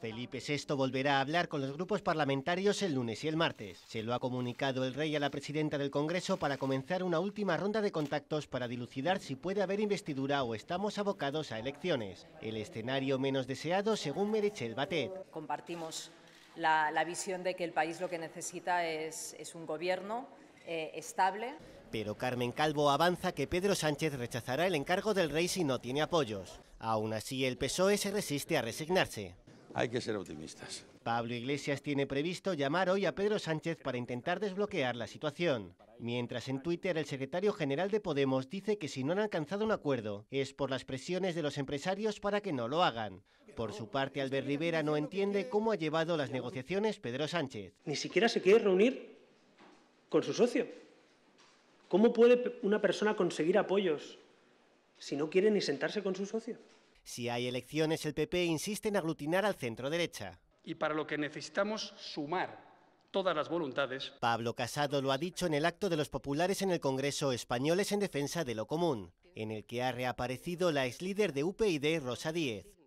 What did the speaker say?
Felipe VI volverá a hablar con los grupos parlamentarios el lunes y el martes. Se lo ha comunicado el rey a la presidenta del Congreso para comenzar una última ronda de contactos para dilucidar si puede haber investidura o estamos abocados a elecciones. El escenario menos deseado según Merichel Batet. Compartimos la, visión de que el país lo que necesita es, un gobierno eh, estable. Pero Carmen Calvo avanza que Pedro Sánchez rechazará el encargo del rey si no tiene apoyos. Aún así, el PSOE se resiste a resignarse hay que ser optimistas. Pablo Iglesias tiene previsto llamar hoy a Pedro Sánchez para intentar desbloquear la situación. Mientras en Twitter el secretario general de Podemos dice que si no han alcanzado un acuerdo es por las presiones de los empresarios para que no lo hagan. Por su parte, Albert Rivera no entiende cómo ha llevado las negociaciones Pedro Sánchez. Ni siquiera se quiere reunir con su socio. ¿Cómo puede una persona conseguir apoyos si no quiere ni sentarse con su socio? Si hay elecciones, el PP insiste en aglutinar al centro derecha. Y para lo que necesitamos sumar todas las voluntades. Pablo Casado lo ha dicho en el acto de los populares en el Congreso Españoles en Defensa de lo Común, en el que ha reaparecido la ex líder de UPyD, Rosa Díez.